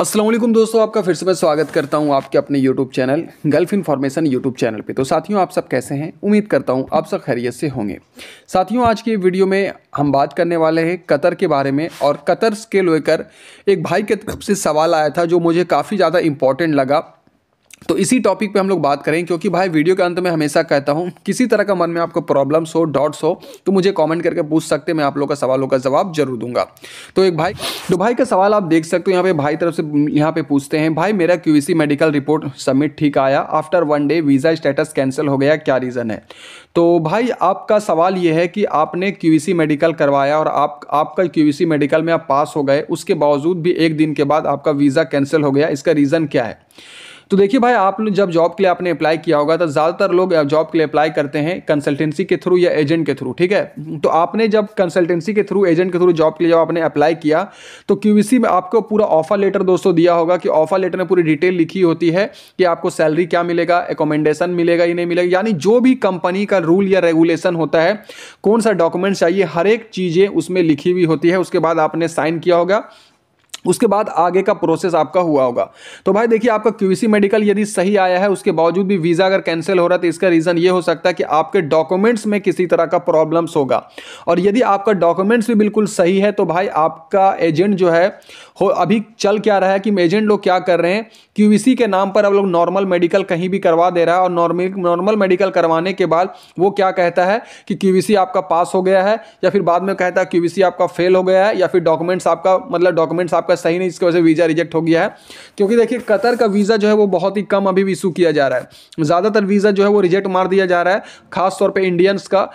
असलम दोस्तों आपका फिर से मैं स्वागत करता हूं आपके अपने YouTube channel Gulf information YouTube channel पे तो साथियों आप सब कैसे हैं उम्मीद करता हूं आप सब खैरियत से होंगे साथियों आज की वीडियो में हम बात करने वाले हैं कतर के बारे में और कतर के लेकर एक भाई के तरफ से सवाल आया था जो मुझे काफ़ी ज़्यादा इम्पॉर्टेंट लगा तो इसी टॉपिक पे हम लोग बात करें क्योंकि भाई वीडियो के अंत में हमेशा कहता हूँ किसी तरह का मन में आपको प्रॉब्लम्स हो डॉट्स हो तो मुझे कमेंट करके पूछ सकते हैं मैं आप लोग का सवालों का जवाब जरूर दूंगा तो एक भाई तो भाई का सवाल आप देख सकते हो यहाँ पे भाई तरफ से यहाँ पे पूछते हैं भाई मेरा क्यू मेडिकल रिपोर्ट सबमिट ठीक आया after one day visa status cancel हो गया क्या रीज़न है तो भाई आपका सवाल ये है कि आपने क्यू मेडिकल e करवाया और आप आपका क्यू मेडिकल e में आप पास हो गए उसके बावजूद भी एक दिन के बाद आपका वीज़ा कैंसिल हो गया इसका रीज़न क्या है तो देखिए भाई आप जब जॉब के लिए आपने अप्लाई किया होगा तो ज़्यादातर लोग जॉब के लिए अप्लाई करते हैं कंसल्टेंसी के थ्रू या एजेंट के थ्रू ठीक है तो आपने जब कंसल्टेंसी के थ्रू एजेंट के थ्रू जॉब के लिए जब आपने अप्लाई किया तो क्यू में आपको पूरा ऑफर लेटर दोस्तों दिया होगा कि ऑफर लेटर में पूरी डिटेल लिखी होती है कि आपको सैलरी क्या मिलेगा एकोमेंडेशन मिलेगा या नहीं मिलेगा यानी जो भी कंपनी का रूल या रेगुलेशन होता है कौन सा डॉक्यूमेंट चाहिए हर एक चीज़ें उसमें लिखी हुई होती है उसके बाद आपने साइन किया होगा उसके बाद आगे का प्रोसेस आपका हुआ होगा तो भाई देखिए आपका क्यूसी मेडिकल e यदि सही आया है उसके बावजूद भी वीज़ा अगर कैंसिल हो रहा है तो इसका रीज़न ये हो सकता है कि आपके डॉक्यूमेंट्स में किसी तरह का प्रॉब्लम्स होगा और यदि आपका डॉक्यूमेंट्स भी बिल्कुल सही है तो भाई आपका एजेंट जो है हो अभी चल क्या रहा है कि एजेंट लोग क्या कर रहे हैं क्यूसी e के नाम पर अब लोग नॉर्मल मेडिकल कहीं भी करवा दे रहा है और नॉर्मल नॉर्मल मेडिकल करवाने के बाद वो क्या कहता है कि क्यूसी e आपका पास हो गया है या फिर बाद में कहता है क्यूसी आपका फेल हो गया है या फिर डॉक्यूमेंट्स आपका मतलब डॉक्यूमेंट्स आपका आपका सही नहीं इसकी वजह से वीज़ा रिजेक्ट हो गया है क्योंकि देखिए कतर का वीज़ा जो है वो बहुत ही कम अभी भी इशू किया जा रहा है ज़्यादातर वीज़ा जो है वो रिजेक्ट मार दिया जा रहा है खासतौर पर इंडियंस का